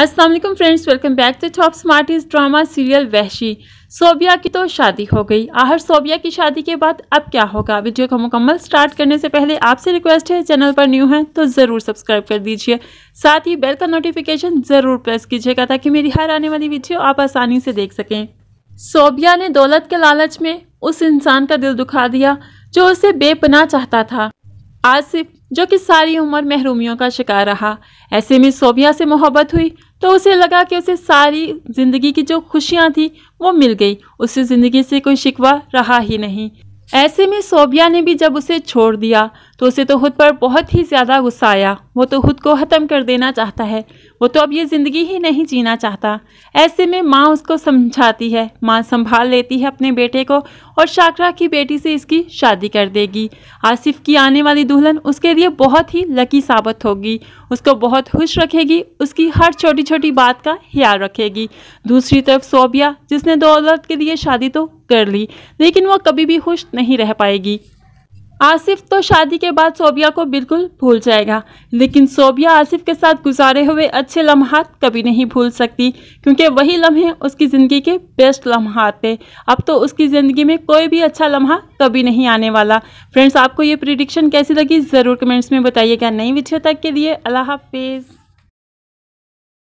Aslam friends welcome back to top smarties drama serial Wehshi Sobia की तो शादी हो गई आहर सोबिया की शादी के बाद अब क्या होगा वीडियो का मुकम्मल स्टार्ट करने से पहले आपसे रिक्वेस्ट है चैनल पर न्यू है तो ज़रूर सब्सक्राइब कर दीजिए साथ ही बेल का नोटिफिकेशन ज़रूर प्रेस कीजिएगा ताकि मेरी हर आने वाली वीडियो आप आसानी से देख सकें सोबिया ने दौलत के लालच में उस इंसान का दिल दुखा दिया जो उसे बेपना चाहता था आसिफ जो कि सारी उम्र महरूमियों का शिकार रहा ऐसे में सोबिया से मोहब्बत हुई तो उसे लगा कि उसे सारी ज़िंदगी की जो खुशियाँ थी वो मिल गई उसे ज़िंदगी से कोई शिकवा रहा ही नहीं ऐसे में सोबिया ने भी जब उसे छोड़ दिया तो उसे तो खुद पर बहुत ही ज़्यादा गुस्सा आया वो तो खुद को ख़त्म कर देना चाहता है वो तो अब ये ज़िंदगी ही नहीं जीना चाहता ऐसे में माँ उसको समझाती है माँ संभाल लेती है अपने बेटे को और शाकरा की बेटी से इसकी शादी कर देगी आसिफ की आने वाली दुल्हन उसके लिए बहुत ही लकी साबित होगी उसको बहुत खुश रखेगी उसकी हर छोटी छोटी बात का ख्याल रखेगी दूसरी तरफ सोबिया जिसने दौलत के लिए शादी तो कर ली लेकिन वह कभी भी खुश नहीं रह पाएगी आसिफ तो शादी के बाद सोबिया को बिल्कुल भूल जाएगा लेकिन सोबिया आसिफ के साथ गुजारे हुए अच्छे लम्हात कभी नहीं भूल सकती क्योंकि वही लम्हे उसकी ज़िंदगी के बेस्ट लम्हात थे अब तो उसकी ज़िंदगी में कोई भी अच्छा लम्हा कभी नहीं आने वाला फ्रेंड्स आपको ये प्रिडिक्शन कैसी लगी ज़रूर कमेंट्स में बताइएगा नई वीडियो तक के लिए अल्लाह हाफिज़